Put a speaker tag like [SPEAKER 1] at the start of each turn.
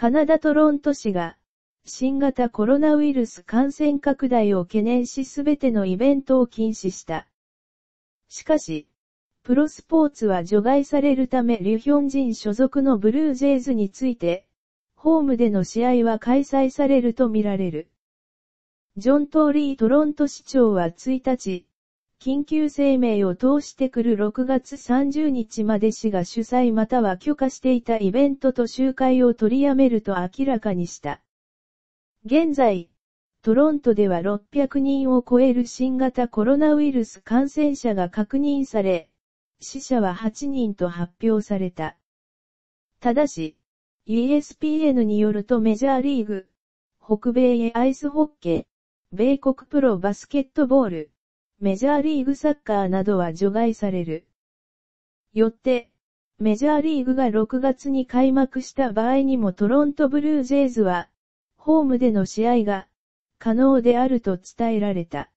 [SPEAKER 1] カナダトロント市が、新型コロナウイルス感染拡大を懸念しすべてのイベントを禁止した。しかし、プロスポーツは除外されるためリュヒョン人所属のブルージェイズについて、ホームでの試合は開催されるとみられる。ジョン・トーリー・トロント市長は1日、緊急声明を通してくる6月30日まで市が主催または許可していたイベントと集会を取りやめると明らかにした。現在、トロントでは600人を超える新型コロナウイルス感染者が確認され、死者は8人と発表された。ただし、ESPN によるとメジャーリーグ、北米へアイスホッケー、米国プロバスケットボール、メジャーリーグサッカーなどは除外される。よって、メジャーリーグが6月に開幕した場合にもトロントブルージェイズは、ホームでの試合が、可能であると伝えられた。